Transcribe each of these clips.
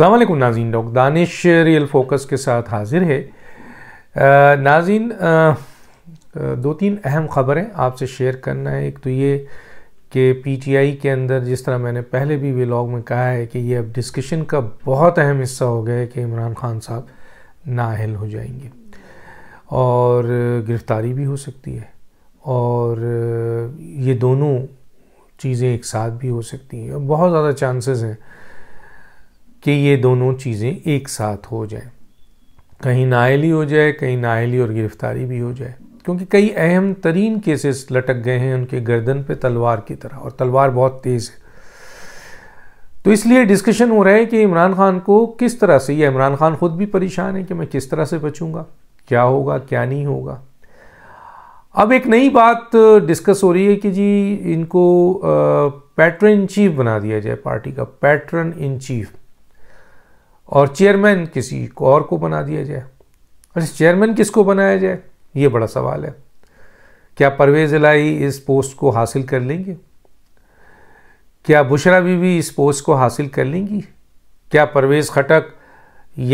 अल्लाम नाजीन doctor Danish real focus के साथ हाजिर है आ, नाजीन आ, दो तीन अहम ख़बरें आपसे शेयर करना है एक तो ये कि पीटीआई के अंदर जिस तरह मैंने पहले भी व्लॉग में कहा है कि ये अब डिस्कशन का बहुत अहम हिस्सा हो गया है कि इमरान खान साहब नाहल हो जाएंगे और गिरफ़्तारी भी हो सकती है और ये दोनों चीज़ें एक साथ भी हो सकती हैं और बहुत ज़्यादा चांसेस हैं कि ये दोनों चीज़ें एक साथ हो जाए कहीं नाइली हो जाए कहीं नाइली और गिरफ्तारी भी हो जाए क्योंकि कई अहम तरीन केसेस लटक गए हैं उनके गर्दन पे तलवार की तरह और तलवार बहुत तेज़ है तो इसलिए डिस्कशन हो रहा है कि इमरान खान को किस तरह से या इमरान खान खुद भी परेशान है कि मैं किस तरह से बचूँगा क्या होगा क्या नहीं होगा अब एक नई बात डिस्कस हो रही है कि जी इनको पैटर्न इन चीफ बना दिया जाए पार्टी का पैटर्न इन चीफ और चेयरमैन किसी को और को बना दिया जाए अच्छा चेयरमैन किसको बनाया जाए ये बड़ा सवाल है क्या परवेज़ इलाही इस पोस्ट को हासिल कर लेंगे क्या बुशरा बीबी इस पोस्ट को हासिल कर लेंगी क्या परवेज़ खटक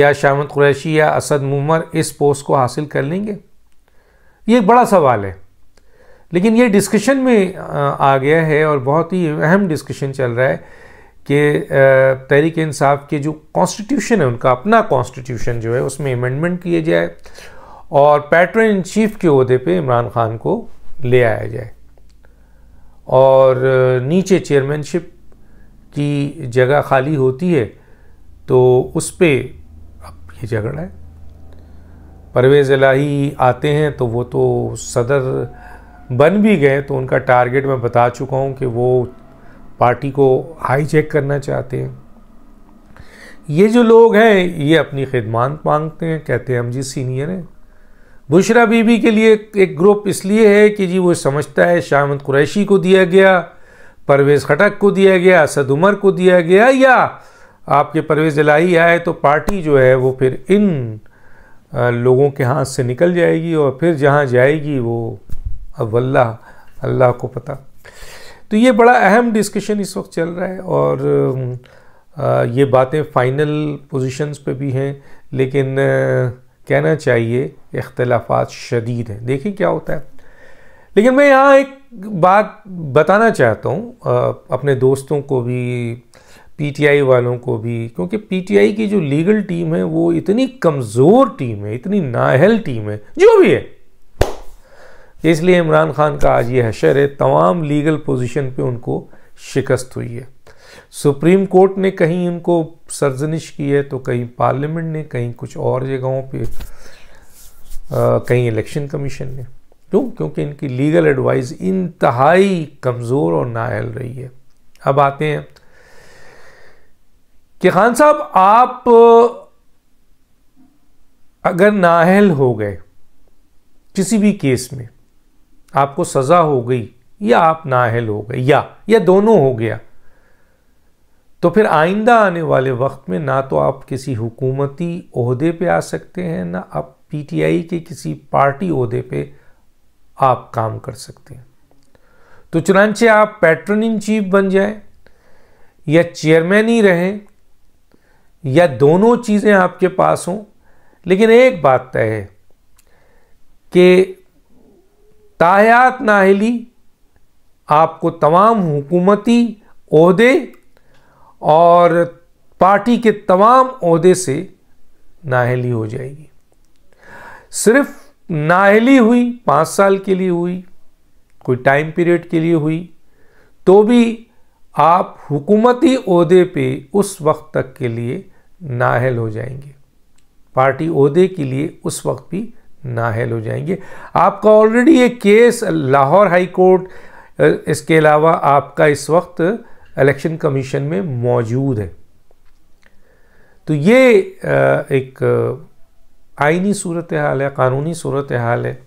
या शामत कुरैशी या असद मुमर इस पोस्ट को हासिल कर लेंगे ये एक बड़ा सवाल है लेकिन ये डिस्कशन में आ गया है और बहुत ही अहम डिस्कशन चल रहा है कि तहरीक इंसाफ के जो कॉन्स्टिट्यूशन है उनका अपना कॉन्स्टिट्यूशन जो है उसमें अमेंडमेंट किए जाए और पैटर्न इन चीफ के अहदे पे इमरान खान को ले आया जाए और नीचे चेयरमैनशिप की जगह खाली होती है तो उस पर अब ये झगड़ा है परवेज़ इलाही आते हैं तो वो तो सदर बन भी गए तो उनका टारगेट मैं बता चुका हूँ कि वो पार्टी को चेक करना चाहते हैं ये जो लोग हैं ये अपनी खिदमान मांगते हैं कहते हैं हम जी सीनियर हैं बुशरा बीबी के लिए एक ग्रुप इसलिए है कि जी वो समझता है शामद कुरैशी को दिया गया परवेज़ खटक को दिया गया असद उमर को दिया गया या आपके परवेज़ लाही आए तो पार्टी जो है वो फिर इन लोगों के हाथ से निकल जाएगी और फिर जहाँ जाएगी वो अब अल्लाह अल्लाह को पता तो ये बड़ा अहम डिस्कशन इस वक्त चल रहा है और ये बातें फाइनल पोजीशंस पे भी हैं लेकिन कहना चाहिए इख्तलाफात शदीद हैं देखें क्या होता है लेकिन मैं यहाँ एक बात बताना चाहता हूँ अपने दोस्तों को भी पीटीआई वालों को भी क्योंकि पीटीआई की जो लीगल टीम है वो इतनी कमज़ोर टीम है इतनी नाहल टीम है जो भी है इसलिए इमरान खान का आज ये हशर है तमाम लीगल पोजीशन पे उनको शिकस्त हुई है सुप्रीम कोर्ट ने कहीं उनको सरजनिश की है तो कहीं पार्लियामेंट ने कहीं कुछ और जगहों पे आ, कहीं इलेक्शन कमीशन ने क्यों क्योंकि इनकी लीगल एडवाइस इंतहाई कमज़ोर और नायल रही है अब आते हैं कि खान साहब आप अगर नाहल हो गए किसी भी केस में आपको सज़ा हो गई या आप नाहल हो गए या या दोनों हो गया तो फिर आइंदा आने वाले वक्त में ना तो आप किसी हुकूमती अहदे पे आ सकते हैं ना आप पीटीआई के किसी पार्टी अहदे पे आप काम कर सकते हैं तो चुनाचे आप पैटर्न इन चीफ बन जाए या चेयरमैन ही रहें या दोनों चीज़ें आपके पास हों लेकिन एक बात तय है कि तायात नाहली आपको तमाम हुकूमती अहदे और पार्टी के तमाम अहदे से नाहली हो जाएगी सिर्फ नाहली हुई पाँच साल के लिए हुई कोई टाइम पीरियड के लिए हुई तो भी आप हुकूमती अहदे पे उस वक्त तक के लिए नाहल हो जाएंगे पार्टी अहदे के लिए उस वक्त भी नाहल हो जाएंगे आपका ऑलरेडी एक केस लाहौर हाई कोर्ट इसके अलावा आपका इस वक्त इलेक्शन कमीशन में मौजूद है तो ये एक आइनी सूरत हाल है कानूनी सूरत हाल है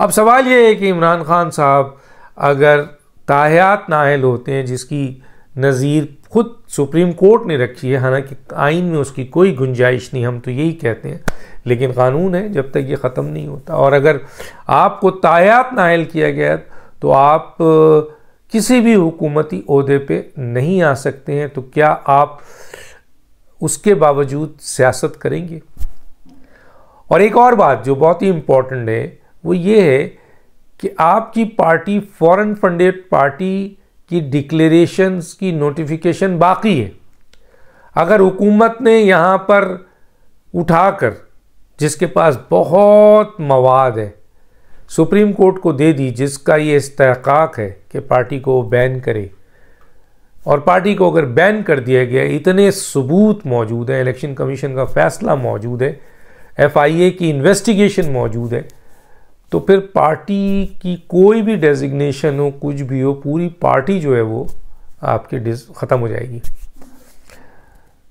अब सवाल ये है कि इमरान खान साहब अगर ताहयात नाहल होते हैं जिसकी नज़ीर खुद सुप्रीम कोर्ट ने रखी है हालांकि आइन में उसकी कोई गुंजाइश नहीं हम तो यही कहते हैं लेकिन कानून है जब तक ये ख़त्म नहीं होता और अगर आपको तायात नायल किया गया तो आप किसी भी हुकूमती अहदे पे नहीं आ सकते हैं तो क्या आप उसके बावजूद सियासत करेंगे और एक और बात जो बहुत ही इम्पॉर्टेंट है वो ये है कि आपकी पार्टी फॉरेन फंडेड पार्टी की डिक्लेरेशंस की नोटिफिकेशन बाकी है अगर हुकूमत ने यहाँ पर उठाकर जिसके पास बहुत मवाद है सुप्रीम कोर्ट को दे दी जिसका ये इस्तक है कि पार्टी को बैन करे और पार्टी को अगर बैन कर दिया गया इतने सबूत मौजूद हैं इलेक्शन कमीशन का फैसला मौजूद है एफआईए की इन्वेस्टिगेशन मौजूद है तो फिर पार्टी की कोई भी डेजिग्नेशन हो कुछ भी हो पूरी पार्टी जो है वो आपकी ख़त्म हो जाएगी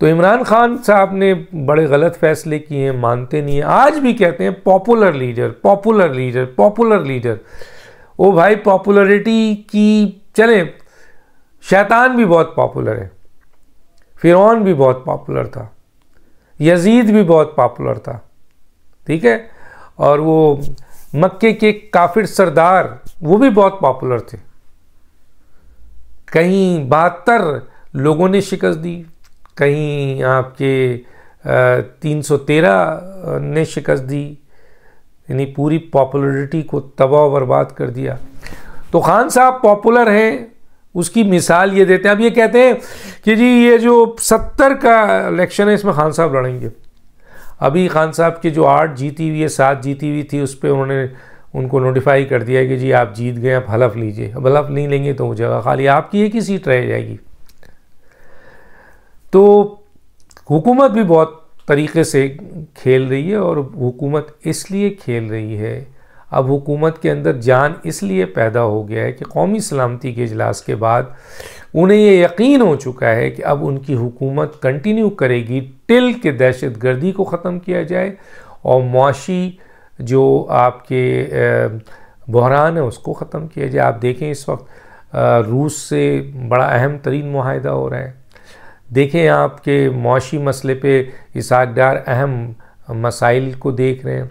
तो इमरान खान साहब ने बड़े गलत फैसले किए हैं मानते नहीं हैं आज भी कहते हैं popular leader popular leader popular leader ओ भाई पॉपुलरिटी की चलें शैतान भी बहुत पॉपुलर है फिरौन भी बहुत पॉपुलर था यजीद भी बहुत पॉपुलर था ठीक है और वो मक्के के काफिर सरदार वो भी बहुत पॉपुलर थे कहीं बहत्तर लोगों ने शिकस्त दी कहीं आपके तीन सौ तेरह ने शिकस्त दी यानी पूरी पॉपुलरिटी को तबाह बर्बाद कर दिया तो खान साहब पॉपुलर हैं उसकी मिसाल ये देते हैं अब ये कहते हैं कि जी ये जो सत्तर का इलेक्शन है इसमें खान साहब लड़ेंगे अभी खान साहब की जो आठ जीती हुई है सात जीती हुई थी उस पर उन्होंने उनको नोटिफाई कर दिया कि जी आप जीत गए आप हलफ लीजिए अब हलफ नहीं लेंगे तो वो जगह खाली आपकी एक ही सीट रह जाएगी तो हुकूमत भी बहुत तरीके से खेल रही है और हुकूमत इसलिए खेल रही है अब हुकूमत के अंदर जान इसलिए पैदा हो गया है कि कौमी सलामती के इजलास के बाद उन्हें ये यकीन हो चुका है कि अब उनकी हुकूमत कंटिन्यू करेगी टिल के दहशत गर्दी को ख़त्म किया जाए और मुशी जो आपके बहरान है उसको ख़त्म किया जाए आप देखें इस वक्त रूस से बड़ा अहम तरीन माहिदा हो रहा है देखें आपके मुशी मसले पे इसहाक डार अहम मसाइल को देख रहे हैं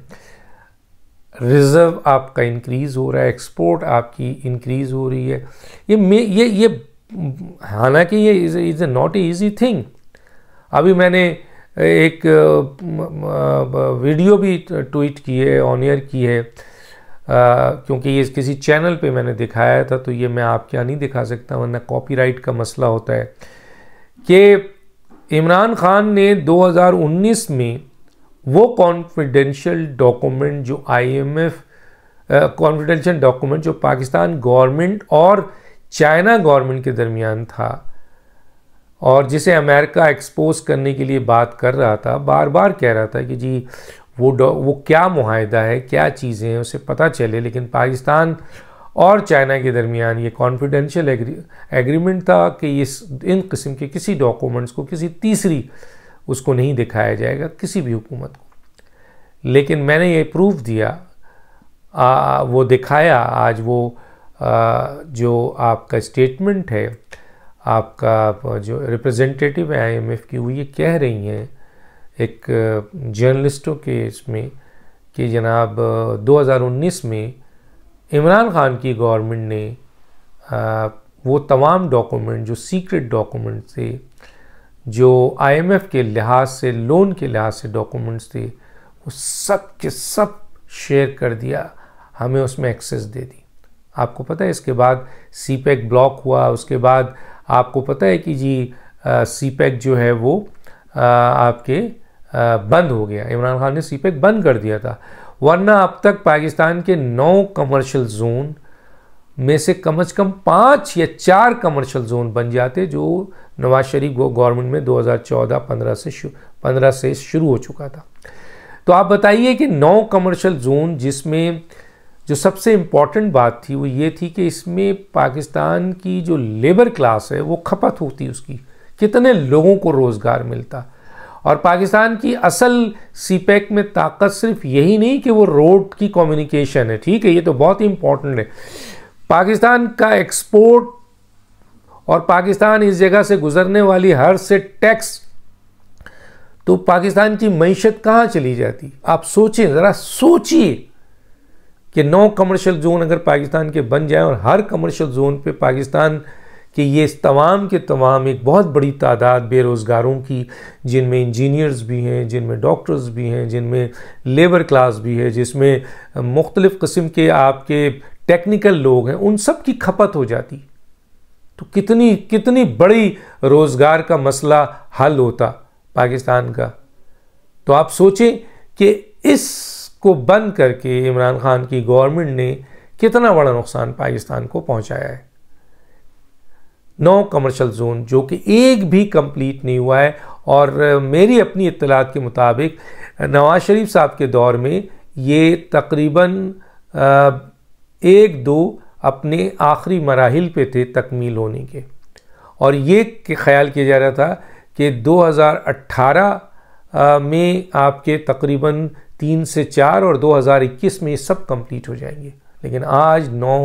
रिज़र्व आपका इंक्रीज़ हो रहा है एक्सपोर्ट आपकी इंक्रीज़ हो रही है ये मे ये ये हालांकि ये is a not a easy thing अभी मैंने एक वीडियो भी ट्वीट की है ऑन एयर की है क्योंकि ये किसी चैनल पे मैंने दिखाया था तो ये मैं आपके यहाँ नहीं दिखा सकता वरना कॉपीराइट का मसला होता है कि इमरान खान ने 2019 में वो कॉन्फिडेंशियल डॉक्यूमेंट जो आईएमएफ कॉन्फिडेंशियल डॉक्यूमेंट जो पाकिस्तान गवर्नमेंट और चाइना गवर्नमेंट के दरमियान था और जिसे अमेरिका एक्सपोज करने के लिए बात कर रहा था बार बार कह रहा था कि जी वो वो क्या माहिदा है क्या चीज़ें हैं उसे पता चले लेकिन पाकिस्तान और चाइना के दरमियान ये कॉन्फिडेंशियल एग्री एग्रीमेंट था कि इस इन किस्म के किसी डॉक्यूमेंट्स को किसी तीसरी उसको नहीं दिखाया जाएगा किसी भी हुकूमत को लेकिन मैंने ये प्रूफ दिया आ, वो दिखाया आज वो आ, जो आपका स्टेटमेंट है आपका जो रिप्रेजेंटेटिव है आईएमएफ की वो ये कह रही हैं एक जर्नलिस्टों के इसमें कि जनाब 2019 में इमरान ख़ान की गवर्नमेंट ने आ, वो तमाम डॉक्यूमेंट जो सीक्रेट डॉक्यूमेंट थे जो आईएमएफ के लिहाज से लोन के लिहाज से डॉक्यूमेंट्स थे वो सब के सब शेयर कर दिया हमें उसमें एक्सेस दे दी आपको पता है इसके बाद सी पैक e ब्लॉक हुआ उसके बाद आपको पता है कि जी सी पैक e जो है वो आ, आपके आ, बंद हो गया इमरान खान ने सी पैक e बंद कर दिया था वरना अब तक पाकिस्तान के नौ कमर्शियल जोन में से कम अज़ कम पाँच या चार कमर्शियल जोन बन जाते जो नवाज शरीफ गवर्नमेंट में 2014-15 से पंद्रह से शुरू हो चुका था तो आप बताइए कि नौ कमर्शियल जोन जिसमें जो सबसे इम्पॉर्टेंट बात थी वो ये थी कि इसमें पाकिस्तान की जो लेबर क्लास है वो खपत होती उसकी कितने लोगों को रोज़गार मिलता और पाकिस्तान की असल सी में ताकत सिर्फ यही नहीं कि वो रोड की कम्युनिकेशन है ठीक है ये तो बहुत ही इम्पोर्टेंट है पाकिस्तान का एक्सपोर्ट और पाकिस्तान इस जगह से गुजरने वाली हर से टैक्स तो पाकिस्तान की मीशत कहाँ चली जाती आप सोचें ज़रा सोचिए कि नौ कमर्शियल जोन अगर पाकिस्तान के बन जाए और हर कमर्शियल जोन पे पाकिस्तान कि ये तमाम के तमाम एक बहुत बड़ी तादाद बेरोज़गारों की जिनमें इंजीनियर्स भी हैं जिनमें डॉक्टर्स भी हैं जिनमें लेबर क्लास भी है जिसमें मुख्तलिफ़ कस्म के आपके टेक्निकल लोग हैं उन सब की खपत हो जाती तो कितनी कितनी बड़ी रोज़गार का मसला हल होता पाकिस्तान का तो आप सोचें कि इसको बंद करके इमरान खान की गवर्नमेंट ने कितना बड़ा नुकसान पाकिस्तान को पहुंचाया है नौ कमर्शियल जोन जो कि एक भी कंप्लीट नहीं हुआ है और मेरी अपनी इतलात के मुताबिक नवाज शरीफ साहब के दौर में ये तकरीबन एक दो अपने आखिरी मराहल पे थे तकमील होने के और ये ख्याल किया जा रहा था कि 2018 में आपके तकरीबन तीन से चार और 2021 में ये सब कंप्लीट हो जाएंगे लेकिन आज नौ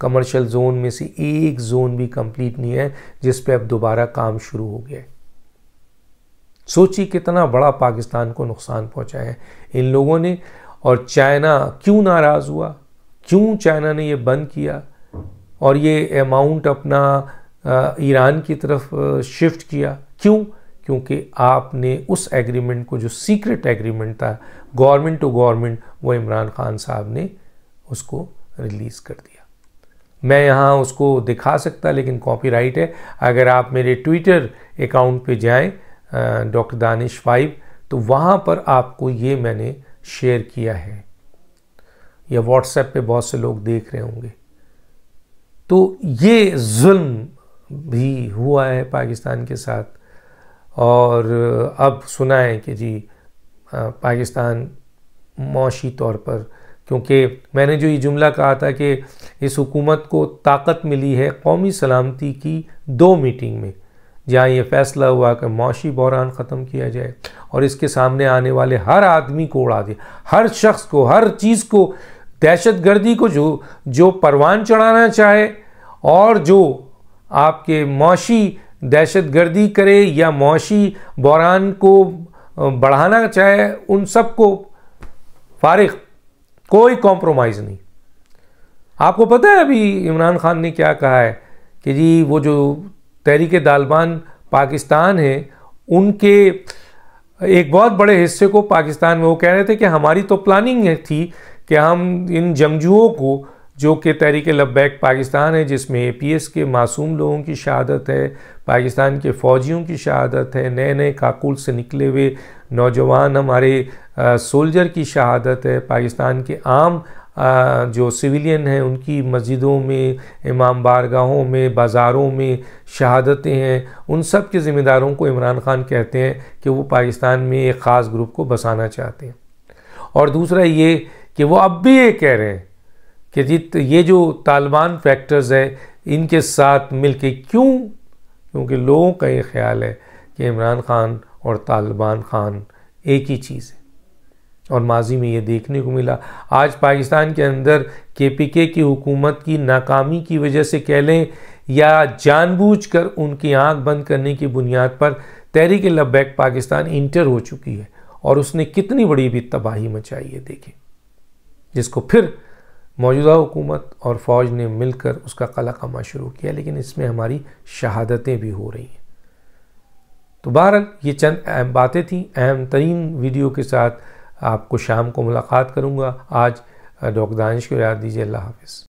कमर्शियल जोन में से एक जोन भी कंप्लीट नहीं है जिस पे अब दोबारा काम शुरू हो गया है सोचिए कितना बड़ा पाकिस्तान को नुकसान पहुंचा है इन लोगों ने और चाइना क्यों नाराज़ हुआ क्यों चाइना ने ये बंद किया और ये अमाउंट अपना ईरान की तरफ शिफ्ट किया क्यों क्योंकि आपने उस एग्रीमेंट को जो सीक्रेट एग्रीमेंट था गवर्नमेंट टू गवर्नमेंट वो इमरान खान साहब ने उसको रिलीज़ कर दिया मैं यहाँ उसको दिखा सकता लेकिन कॉपीराइट है अगर आप मेरे ट्विटर अकाउंट पे जाएं डॉक्टर दानिश फाइव तो वहाँ पर आपको ये मैंने शेयर किया है या व्हाट्सएप पे बहुत से लोग देख रहे होंगे तो ये जुल्म भी हुआ है पाकिस्तान के साथ और अब सुना है कि जी पाकिस्तान मौशी तौर पर क्योंकि मैंने जो ये जुमला कहा था कि इस हुकूमत को ताकत मिली है कौमी सलामती की दो मीटिंग में जहाँ ये फैसला हुआ कि मौशी बहरान ख़त्म किया जाए और इसके सामने आने वाले हर आदमी को उड़ा दिया हर शख्स को हर चीज़ को दहशत गर्दी को जो जो परवान चढ़ाना चाहे और जो आपके मौशी दहशत गर्दी करे या मुशी बहरान को बढ़ाना चाहे उन सबको फारिग कोई कॉम्प्रोमाइज़ नहीं आपको पता है अभी इमरान खान ने क्या कहा है कि जी वो जो तहरीक दालबान पाकिस्तान है उनके एक बहुत बड़े हिस्से को पाकिस्तान में वो कह रहे थे कि हमारी तो प्लानिंग थी कि हम इन जमजुओं को जो कि तहरीक लब्बैक पाकिस्तान है जिसमें ए पी एस के मासूम लोगों की शहादत है पाकिस्तान के फ़ौजियों की शहादत है नए नए काकुल से निकले हुए नौजवान हमारे सोल्जर की शहादत है पाकिस्तान के आम जो सिविलियन हैं उनकी मस्जिदों में इमाम बारगाहों में बाज़ारों में शहादतें हैं उन सब के ज़िम्मेदारों को इमरान ख़ान कहते हैं कि वो पाकिस्तान में एक ख़ास ग्रुप को बसाना चाहते हैं और दूसरा ये कि वो अब भी ये कह रहे हैं कि जित तो ये जो तालिबान फैक्टर्स है इनके साथ मिल के क्यों क्योंकि लोगों का ये ख्याल है कि इमरान ख़ान और तालिबान खान एक ही चीज़ है और माजी में ये देखने को मिला आज पाकिस्तान के अंदर के पी के की हुकूमत की नाकामी की वजह से कह लें या जानबूझकर उनकी आंख बंद करने की बुनियाद पर तहरीक लबैक पाकिस्तान इंटर हो चुकी है और उसने कितनी बड़ी भी तबाही मचाई है देखें जिसको फिर मौजूदा हुकूमत और फ़ौज ने मिलकर उसका कला कमा शुरू किया लेकिन इसमें हमारी शहादतें भी हो रही हैं तो बहरहाल ये चंद अहम बातें थी अहम तरीन वीडियो के साथ आपको शाम को मुलाकात करूँगा आज डॉक्टर दानिश को याद दीजिए अल्लाह हाफिज़